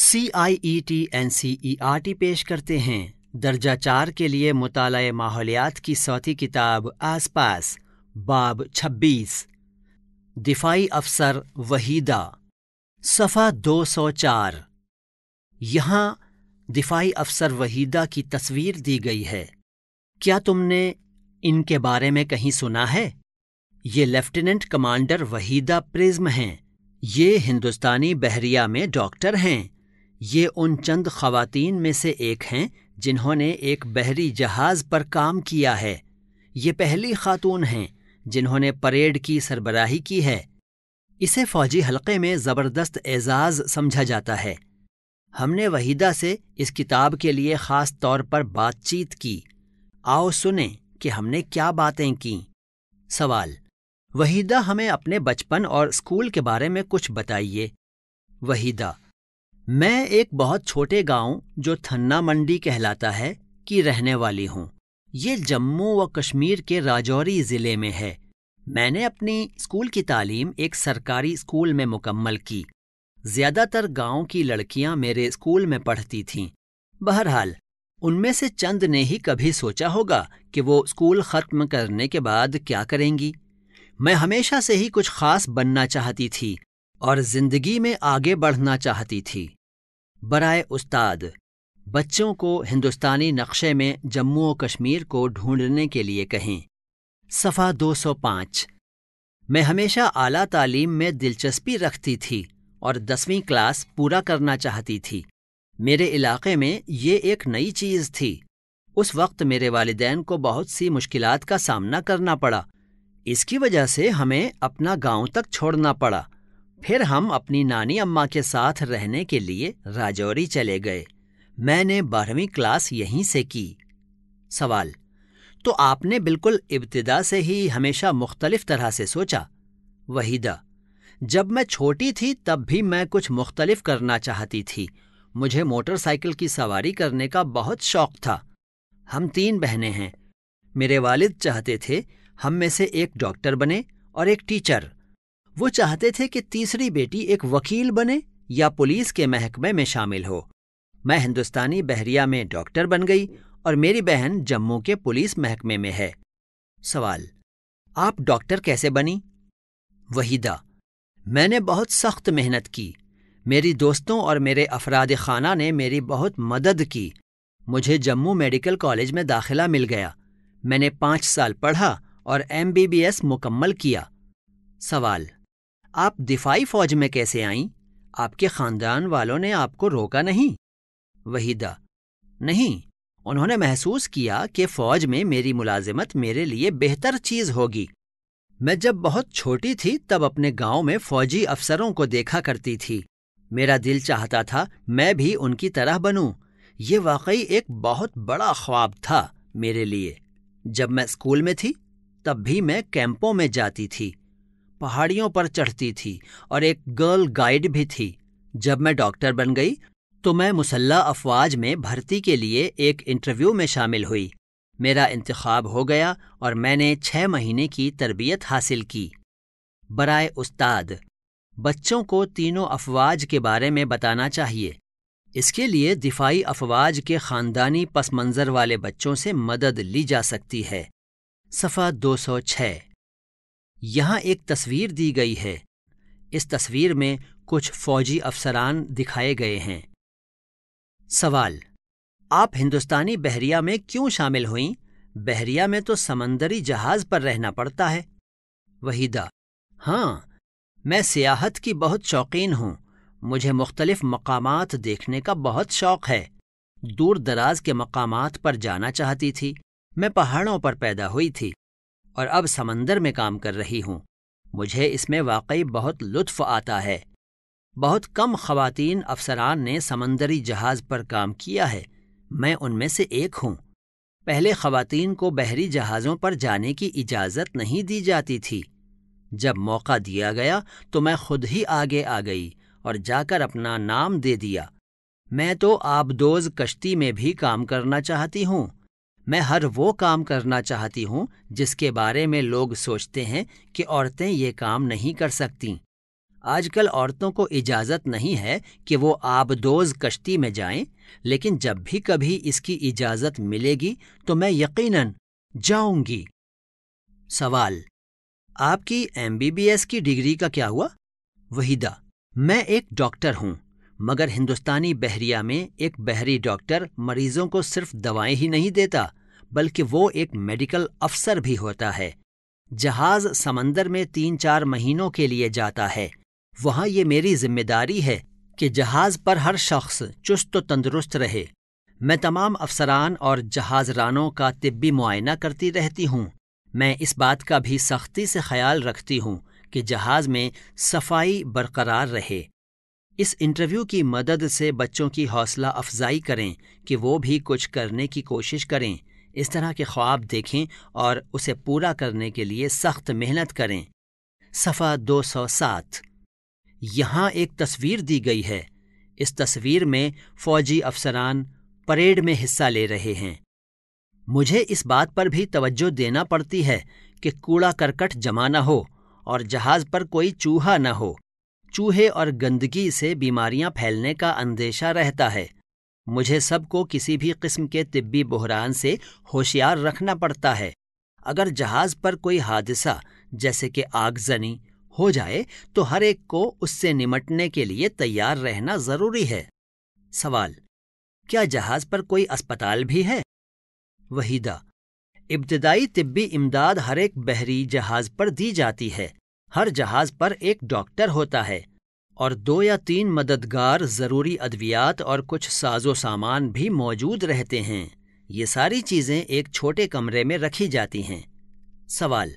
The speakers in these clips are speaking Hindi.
C I E T N C E R T पेश करते हैं दर्जा चार के लिए मुताल माहौलियात की सौती किताब आस पास बाब छब्बीस दिफाई अफसर वहीदा सफ़ा दो सौ चार यहाँ दिफाई अफसर वहीदा की तस्वीर दी गई है क्या तुमने इनके बारे में कहीं सुना है ये लेफ्टिनेंट कमांडर वहीदा प्रिज्म हैं ये हिंदुस्तानी बहरिया में डॉक्टर हैं ये उन चंद खवातीन में से एक हैं जिन्होंने एक बहरी जहाज़ पर काम किया है ये पहली खातून हैं जिन्होंने परेड की सरबराही की है इसे फौजी हलक़े में ज़बरदस्त एजाज़ समझा जाता है हमने वहीदा से इस किताब के लिए ख़ास तौर पर बातचीत की आओ सुने कि हमने क्या बातें की सवाल वहीदा हमें अपने बचपन और स्कूल के बारे में कुछ बताइए वहीदा मैं एक बहुत छोटे गांव जो थन्ना मंडी कहलाता है की रहने वाली हूँ ये जम्मू व कश्मीर के राजौरी ज़िले में है मैंने अपनी स्कूल की तालीम एक सरकारी स्कूल में मुकम्मल की ज़्यादातर गांव की लड़कियां मेरे स्कूल में पढ़ती थीं बहरहाल उनमें से चंद ने ही कभी सोचा होगा कि वो स्कूल ख़त्म करने के बाद क्या करेंगी मैं हमेशा से ही कुछ ख़ास बनना चाहती थी और ज़िंदगी में आगे बढ़ना चाहती थी बराए उस्ताद बच्चों को हिंदुस्तानी नक्शे में जम्मू और कश्मीर को ढूंढने के लिए कहें सफ़ा 205 मैं हमेशा आला तालीम में दिलचस्पी रखती थी और दसवीं क्लास पूरा करना चाहती थी मेरे इलाके में ये एक नई चीज़ थी उस वक्त मेरे वालदेन को बहुत सी मुश्किलात का सामना करना पड़ा इसकी वजह से हमें अपना गांव तक छोड़ना पड़ा फिर हम अपनी नानी अम्मा के साथ रहने के लिए राजौरी चले गए मैंने बारहवीं क्लास यहीं से की सवाल तो आपने बिल्कुल इब्तदा से ही हमेशा मुख्तलिफ तरह से सोचा वहीदा जब मैं छोटी थी तब भी मैं कुछ मुख्तलिफ करना चाहती थी मुझे मोटरसाइकिल की सवारी करने का बहुत शौक था हम तीन बहनें हैं मेरे वालिद चाहते थे हम में से एक डॉक्टर बने और एक टीचर वो चाहते थे कि तीसरी बेटी एक वकील बने या पुलिस के महकमे में शामिल हो मैं हिंदुस्तानी बहरिया में डॉक्टर बन गई और मेरी बहन जम्मू के पुलिस महकमे में है सवाल आप डॉक्टर कैसे बनी वहीदा मैंने बहुत सख्त मेहनत की मेरी दोस्तों और मेरे अफराद खाना ने मेरी बहुत मदद की मुझे जम्मू मेडिकल कॉलेज में दाखिला मिल गया मैंने पाँच साल पढ़ा और एम मुकम्मल किया सवाल आप दिफाई फौज में कैसे आईं आपके खानदान वालों ने आपको रोका नहीं वहीदा नहीं उन्होंने महसूस किया कि फौज में मेरी मुलाजिमत मेरे लिए बेहतर चीज होगी मैं जब बहुत छोटी थी तब अपने गांव में फौजी अफसरों को देखा करती थी मेरा दिल चाहता था मैं भी उनकी तरह बनूं ये वाकई एक बहुत बड़ा ख्वाब था मेरे लिए जब मैं स्कूल में थी तब भी मैं कैंपों में जाती थी पहाड़ियों पर चढ़ती थी और एक गर्ल गाइड भी थी जब मैं डॉक्टर बन गई तो मैं मुसल्ला अफवाज में भर्ती के लिए एक इंटरव्यू में शामिल हुई मेरा इंतखब हो गया और मैंने छह महीने की तरबियत हासिल की बराए उस्ताद बच्चों को तीनों अफवाज के बारे में बताना चाहिए इसके लिए दिफाई अफवाज के ख़ानदानी पस मंज़र वाले बच्चों से मदद ली जा सकती है सफ़ा 206 यहाँ एक तस्वीर दी गई है इस तस्वीर में कुछ फौजी अफसरान दिखाए गए हैं सवाल आप हिंदुस्तानी बहरिया में क्यों शामिल हुई बहरिया में तो समंदरी जहाज पर रहना पड़ता है वहीदा हाँ मैं सियाहत की बहुत शौकीन हूँ मुझे मुख्तलिफ मकाम देखने का बहुत शौक है दूर दराज के मकाम पर जाना चाहती थी मैं पहाड़ों पर पैदा हुई थी और अब समंदर में काम कर रही हूँ मुझे इसमें वाकई बहुत लुत्फ आता है बहुत कम खवातीन अफसरान ने समंदरी जहाज़ पर काम किया है मैं उनमें से एक हूँ पहले खवातीन को बहरी जहाज़ों पर जाने की इजाज़त नहीं दी जाती थी जब मौका दिया गया तो मैं खुद ही आगे आ गई और जाकर अपना नाम दे दिया मैं तो आबदोज कश्ती में भी काम करना चाहती हूँ मैं हर वो काम करना चाहती हूँ जिसके बारे में लोग सोचते हैं कि औरतें ये काम नहीं कर सकती आजकल औरतों को इजाज़त नहीं है कि वो आबदोज कश्ती में जाएं, लेकिन जब भी कभी इसकी इजाज़त मिलेगी तो मैं यकीनन जाऊंगी सवाल आपकी एमबीबीएस की डिग्री का क्या हुआ वहीदा मैं एक डॉक्टर हूँ मगर हिंदुस्तानी बहरिया में एक बहरी डॉक्टर मरीजों को सिर्फ दवाएं ही नहीं देता बल्कि वो एक मेडिकल अफसर भी होता है जहाज समंदर में तीन चार महीनों के लिए जाता है वहाँ ये मेरी जिम्मेदारी है कि जहाज पर हर शख्स चुस्त तंदुरुस्त रहे मैं तमाम अफसरान और जहाजरानों का तिब्बी मुआयना करती रहती हूँ मैं इस बात का भी सख्ती से ख्याल रखती हूँ कि जहाज में सफाई बरकरार रहे इस इंटरव्यू की मदद से बच्चों की हौसला अफजाई करें कि वो भी कुछ करने की कोशिश करें इस तरह के ख्वाब देखें और उसे पूरा करने के लिए सख्त मेहनत करें सफ़ा 207 यहाँ एक तस्वीर दी गई है इस तस्वीर में फौजी अफसरान परेड में हिस्सा ले रहे हैं मुझे इस बात पर भी तवज्जो देना पड़ती है कि कूड़ा करकट जमा न हो और जहाज पर कोई चूहा न हो चूहे और गंदगी से बीमारियां फैलने का अंदेशा रहता है मुझे सबको किसी भी किस्म के तिब्बी बहरान से होशियार रखना पड़ता है अगर जहाज पर कोई हादसा जैसे कि आगजनी हो जाए तो हर एक को उससे निमटने के लिए तैयार रहना जरूरी है सवाल क्या जहाज पर कोई अस्पताल भी है वहीदा इब्तदाई तिब्बी इमदाद हर एक बहरी जहाज पर दी जाती है हर जहाज पर एक डॉक्टर होता है और दो या तीन मददगार ज़रूरी अद्वियात और कुछ साजो सामान भी मौजूद रहते हैं ये सारी चीज़ें एक छोटे कमरे में रखी जाती हैं सवाल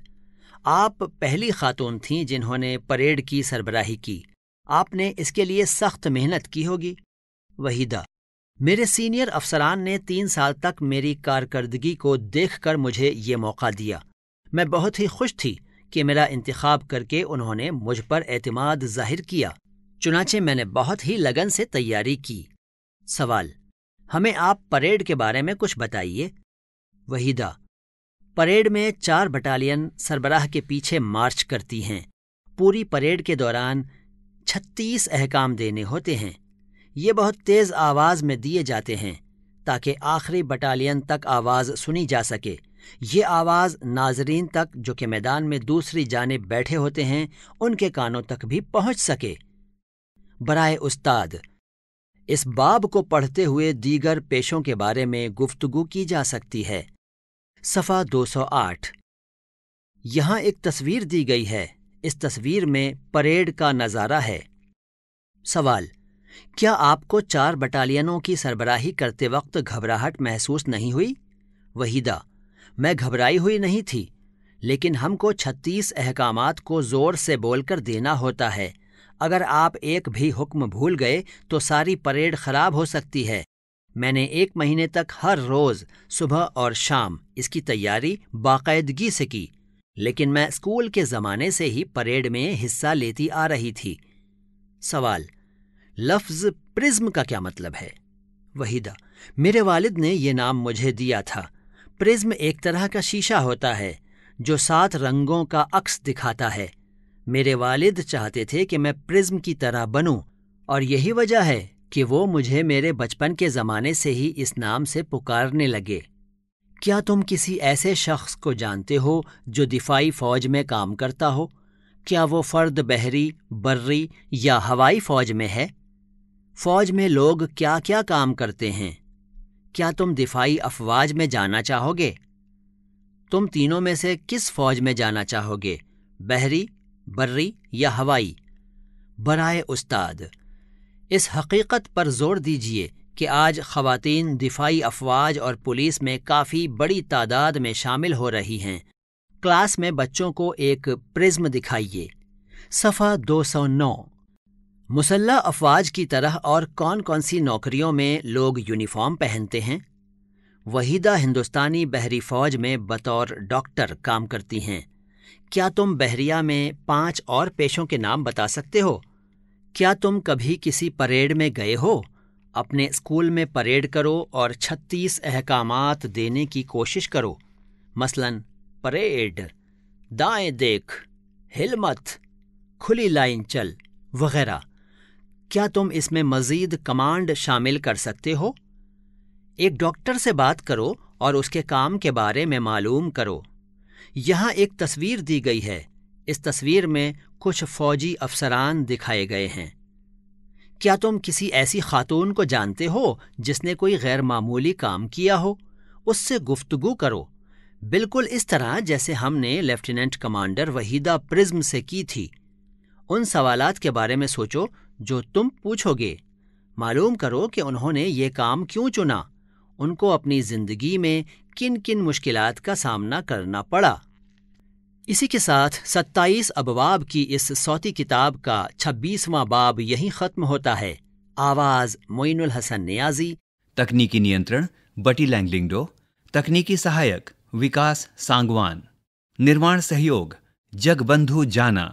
आप पहली खातून थीं जिन्होंने परेड की सरबराही की आपने इसके लिए सख्त मेहनत की होगी वहीदा मेरे सीनियर अफसरान ने तीन साल तक मेरी कारकर्दगी को देखकर मुझे ये मौका दिया मैं बहुत ही खुश थी कि मेरा इंतखब करके उन्होंने मुझ पर एतमाद जाहिर किया चुनाचे मैंने बहुत ही लगन से तैयारी की सवाल हमें आप परेड के बारे में कुछ बताइए वहीदा परेड में चार बटालियन सरबराह के पीछे मार्च करती हैं पूरी परेड के दौरान छत्तीस अहकाम देने होते हैं ये बहुत तेज़ आवाज़ में दिए जाते हैं ताकि आखिरी बटालियन तक आवाज़ सुनी जा सके ये आवाज़ नाजरीन तक जो कि मैदान में दूसरी जानब बैठे होते हैं उनके कानों तक भी पहुंच सके बराए उस्ताद इस बाब को पढ़ते हुए दीगर पेशों के बारे में गुफ्तगु की जा सकती है सफ़ा 208 यहाँ एक तस्वीर दी गई है इस तस्वीर में परेड का नज़ारा है सवाल क्या आपको चार बटालियनों की सरबराही करते वक्त घबराहट महसूस नहीं हुई वहीदा मैं घबराई हुई नहीं थी लेकिन हमको छत्तीस अहकाम को ज़ोर से बोलकर देना होता है अगर आप एक भी हुक्म भूल गए तो सारी परेड खराब हो सकती है मैंने एक महीने तक हर रोज सुबह और शाम इसकी तैयारी बाकायदगी से की लेकिन मैं स्कूल के जमाने से ही परेड में हिस्सा लेती आ रही थी सवाल लफ्ज प्रिज्म का क्या मतलब है वहीदा मेरे वालिद ने ये नाम मुझे दिया था प्रिज्म एक तरह का शीशा होता है जो सात रंगों का अक्स दिखाता है मेरे वालिद चाहते थे कि मैं प्रिज्म की तरह बनूं और यही वजह है कि वो मुझे मेरे बचपन के ज़माने से ही इस नाम से पुकारने लगे क्या तुम किसी ऐसे शख्स को जानते हो जो दिफाई फौज में काम करता हो क्या वो फ़र्द बहरी बर्री या हवाई फ़ौज में है फ़ौज में लोग क्या क्या काम करते हैं क्या तुम दिफाई अफवाज में जाना चाहोगे तुम तीनों में से किस फ़ौज में जाना चाहोगे बहरी बर्री या हवाई बनाए उस्ताद इस हकीकत पर जोर दीजिए कि आज खवतिन दिफाई अफवाज और पुलिस में काफ़ी बड़ी तादाद में शामिल हो रही हैं क्लास में बच्चों को एक प्रिज्म दिखाइए सफ़ा 209 मुसल्ला अफवाज की तरह और कौन कौन सी नौकरियों में लोग यूनिफॉर्म पहनते हैं वहीदा हिंदुस्तानी बहरी फ़ौज में बतौर डॉक्टर काम करती हैं क्या तुम बहरिया में पांच और पेशों के नाम बता सकते हो क्या तुम कभी किसी परेड में गए हो अपने स्कूल में परेड करो और छत्तीस अहकाम देने की कोशिश करो मसलन परेड दाएं देख हिलमत खुली लाइन चल वगैरह क्या तुम इसमें मज़ीद कमांड शामिल कर सकते हो एक डॉक्टर से बात करो और उसके काम के बारे में मालूम करो यहाँ एक तस्वीर दी गई है इस तस्वीर में कुछ फौजी अफसरान दिखाए गए हैं क्या तुम किसी ऐसी खातून को जानते हो जिसने कोई गैर मामूली काम किया हो उससे गुफ्तगु करो बिल्कुल इस तरह जैसे हमने लेफ्टिनेंट कमांडर वहीदा प्रिज्म से की थी उन सवालात के बारे में सोचो जो तुम पूछोगे मालूम करो कि उन्होंने ये काम क्यों चुना उनको अपनी ज़िंदगी में किन किन मुश्किल का सामना करना पड़ा इसी के साथ 27 अबवाब की इस सौती किताब का 26वां बाब यही ख़त्म होता है आवाज़ मोइनुल हसन नियाजी तकनीकी नियंत्रण बटी लैंगलिंगडो तकनीकी सहायक विकास सांगवान निर्माण सहयोग जगबंधु जाना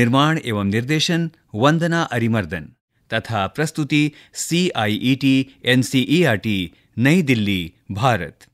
निर्माण एवं निर्देशन वंदना अरिमर्दन तथा प्रस्तुति C I E T N C E R T New Delhi Bharat